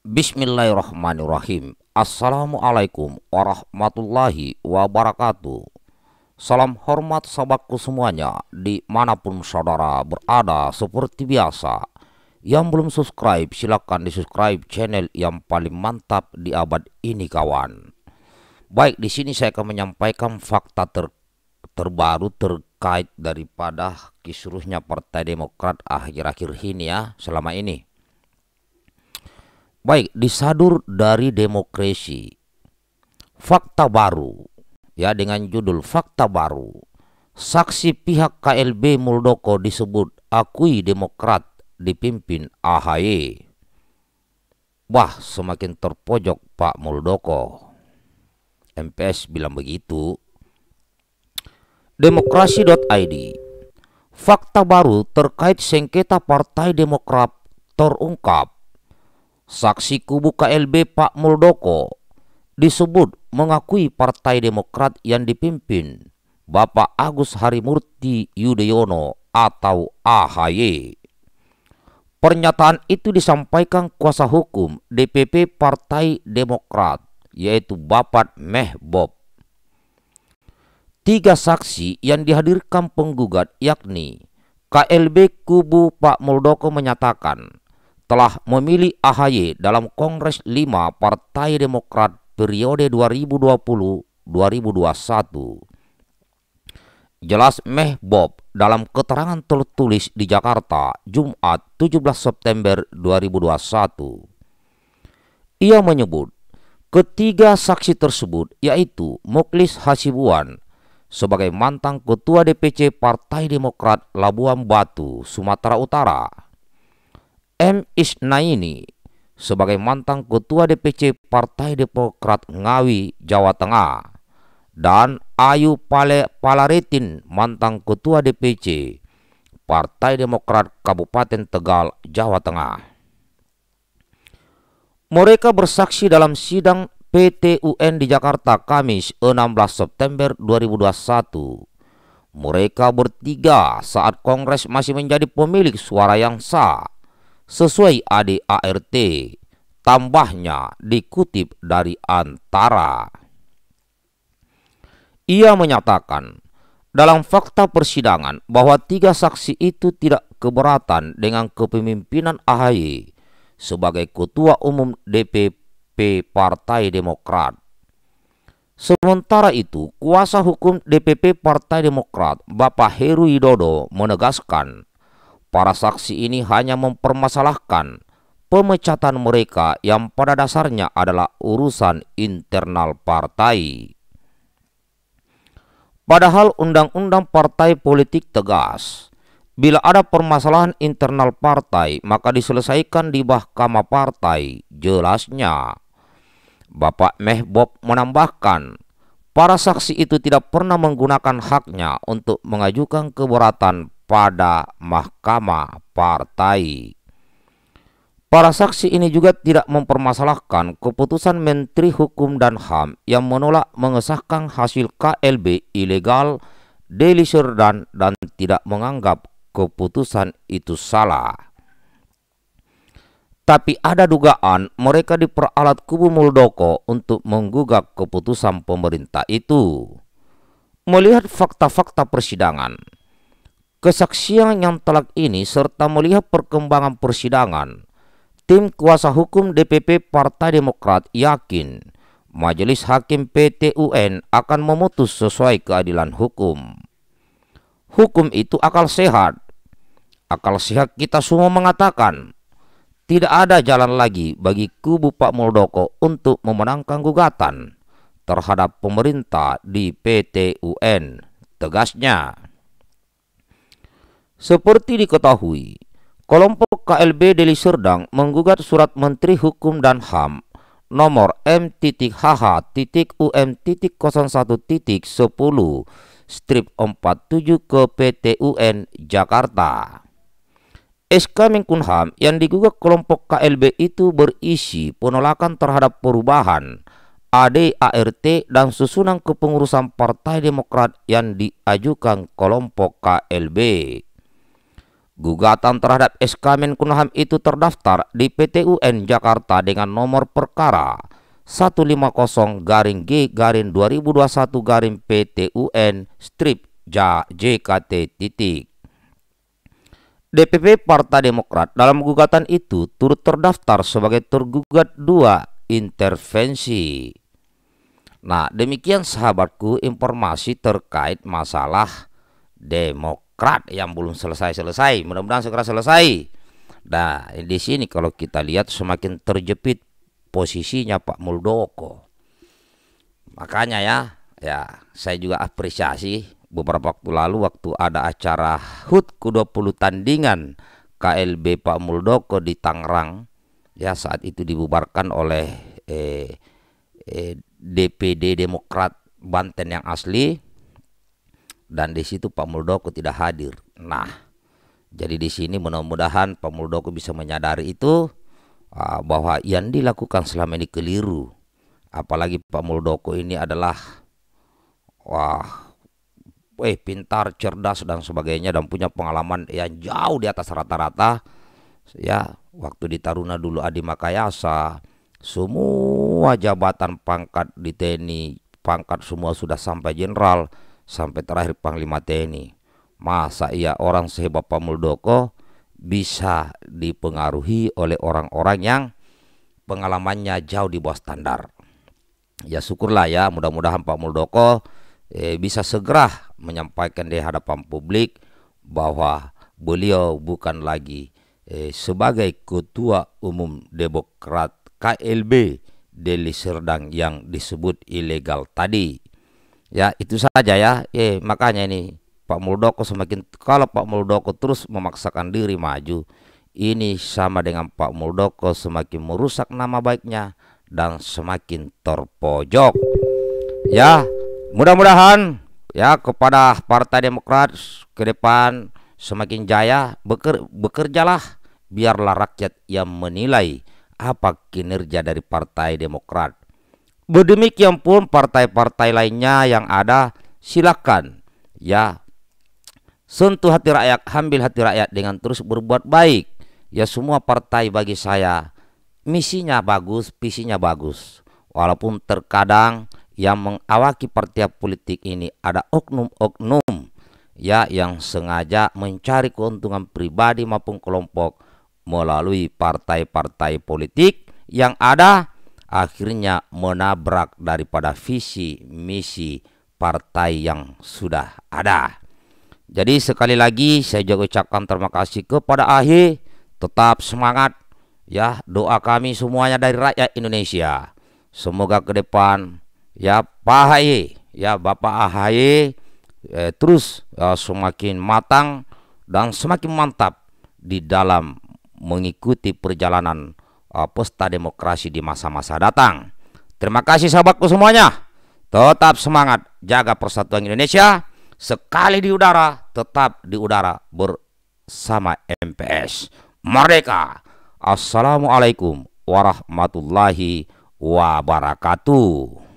Bismillahirrahmanirrahim. Assalamualaikum warahmatullahi wabarakatuh. Salam hormat sahabatku semuanya dimanapun saudara berada seperti biasa. Yang belum subscribe silahkan di subscribe channel yang paling mantap di abad ini kawan. Baik di sini saya akan menyampaikan fakta ter terbaru terkait daripada kisruhnya Partai Demokrat akhir-akhir ini ya selama ini. Baik, disadur dari demokrasi. Fakta baru ya dengan judul fakta baru. Saksi pihak KLB Muldoko disebut akui Demokrat dipimpin AHY. Wah, semakin terpojok Pak Muldoko. MPS bilang begitu. Demokrasi.id Fakta baru terkait sengketa Partai Demokrat terungkap. Saksi kubu KLB Pak Muldoko disebut mengakui Partai Demokrat yang dipimpin Bapak Agus Harimurti Yudhoyono atau AHY. Pernyataan itu disampaikan kuasa hukum DPP Partai Demokrat yaitu Bapak Mehbob. Tiga saksi yang dihadirkan penggugat yakni KLB Kubu Pak Muldoko menyatakan telah memilih AHY dalam Kongres 5 Partai Demokrat periode 2020-2021. Jelas Meh Bob dalam keterangan tertulis di Jakarta Jumat 17 September 2021. Ia menyebut ketiga saksi tersebut yaitu Muklis Hasibuan sebagai mantan ketua DPC Partai Demokrat Labuan Batu, Sumatera Utara M. Isnaini sebagai mantan ketua DPC Partai Demokrat Ngawi, Jawa Tengah dan Ayu Pale Palaretin mantan ketua DPC Partai Demokrat Kabupaten Tegal, Jawa Tengah. Mereka bersaksi dalam sidang PTUN di Jakarta Kamis 16 September 2021. Mereka bertiga saat Kongres masih menjadi pemilik suara yang sah Sesuai ADART, tambahnya dikutip dari antara. Ia menyatakan dalam fakta persidangan bahwa tiga saksi itu tidak keberatan dengan kepemimpinan AHY sebagai ketua umum DPP Partai Demokrat. Sementara itu, kuasa hukum DPP Partai Demokrat, Bapak Heru Widodo menegaskan Para saksi ini hanya mempermasalahkan pemecatan mereka yang pada dasarnya adalah urusan internal partai. Padahal undang-undang partai politik tegas, bila ada permasalahan internal partai maka diselesaikan di mahkamah partai, jelasnya. Bapak Mehbob menambahkan, para saksi itu tidak pernah menggunakan haknya untuk mengajukan keberatan pada mahkamah partai. Para saksi ini juga tidak mempermasalahkan keputusan Menteri Hukum dan HAM yang menolak mengesahkan hasil KLB ilegal, delisur dan, dan tidak menganggap keputusan itu salah. Tapi ada dugaan mereka diperalat kubu Muldoko untuk menggugat keputusan pemerintah itu. Melihat fakta-fakta persidangan, Kesaksian yang telak ini serta melihat perkembangan persidangan, tim kuasa hukum DPP Partai Demokrat yakin Majelis Hakim PTUN akan memutus sesuai keadilan hukum. Hukum itu akal sehat. Akal sehat kita semua mengatakan tidak ada jalan lagi bagi kubu Pak Muldoko untuk memenangkan gugatan terhadap pemerintah di PTUN. Tegasnya. Seperti diketahui, kelompok KLB Deli Serdang menggugat surat Menteri Hukum dan HAM nomor M.HH.UM.01.10 strip 47 ke PT UN Jakarta. SK Mingkunham yang digugat kelompok KLB itu berisi penolakan terhadap perubahan ADART dan susunan kepengurusan Partai Demokrat yang diajukan kelompok KLB. Gugatan terhadap SK Menkumham itu terdaftar di PTUN Jakarta dengan nomor perkara 150 garing G garing 2021 garing PTUN strip ja JKT titik. DPP Partai Demokrat dalam gugatan itu turut terdaftar sebagai tergugat dua intervensi. Nah demikian sahabatku informasi terkait masalah Demokrat. Demokrat yang belum selesai-selesai. Mudah-mudahan segera selesai. Nah, di sini kalau kita lihat semakin terjepit posisinya Pak Muldoko. Makanya ya, ya saya juga apresiasi beberapa waktu lalu waktu ada acara HUT ke-20 tandingan KLB Pak Muldoko di Tangerang. Ya, saat itu dibubarkan oleh eh, eh, DPD Demokrat Banten yang asli dan di situ Pak Muldoko tidak hadir. Nah, jadi di sini mudah-mudahan Pak Muldoko bisa menyadari itu ah, bahwa yang dilakukan selama ini keliru. Apalagi Pak Muldoko ini adalah wah eh pintar, cerdas dan sebagainya dan punya pengalaman yang jauh di atas rata-rata ya waktu di Taruna dulu Adi Makayasa semua jabatan pangkat di TNI pangkat semua sudah sampai jenderal sampai terakhir Panglima TNI. Masa ia orang sehebat Pak Muldoko bisa dipengaruhi oleh orang-orang yang pengalamannya jauh di bawah standar. Ya syukurlah ya, mudah-mudahan Pak Muldoko eh, bisa segera menyampaikan di hadapan publik bahwa beliau bukan lagi eh, sebagai ketua umum Demokrat KLB Deli Serdang yang disebut ilegal tadi ya itu saja ya eh makanya ini Pak Muldoko semakin kalau Pak Muldoko terus memaksakan diri maju ini sama dengan Pak Muldoko semakin merusak nama baiknya dan semakin terpojok ya mudah-mudahan ya kepada Partai Demokrat ke depan semakin jaya beker, bekerjalah biarlah rakyat yang menilai apa kinerja dari Partai Demokrat Berdemikian pun partai-partai lainnya yang ada silakan ya sentuh hati rakyat, ambil hati rakyat dengan terus berbuat baik. Ya semua partai bagi saya misinya bagus, visinya bagus. Walaupun terkadang yang mengawaki partai politik ini ada oknum-oknum ya yang sengaja mencari keuntungan pribadi maupun kelompok melalui partai-partai politik yang ada akhirnya menabrak daripada visi misi partai yang sudah ada. Jadi sekali lagi saya juga ucapkan terima kasih kepada AHI, tetap semangat ya doa kami semuanya dari rakyat Indonesia. Semoga ke depan ya Pak AHI, ya Bapak AHI eh, terus ya, semakin matang dan semakin mantap di dalam mengikuti perjalanan uh, pesta demokrasi di masa-masa datang. Terima kasih sahabatku semuanya. Tetap semangat jaga persatuan Indonesia. Sekali di udara, tetap di udara bersama MPS. mereka. Assalamualaikum warahmatullahi wabarakatuh.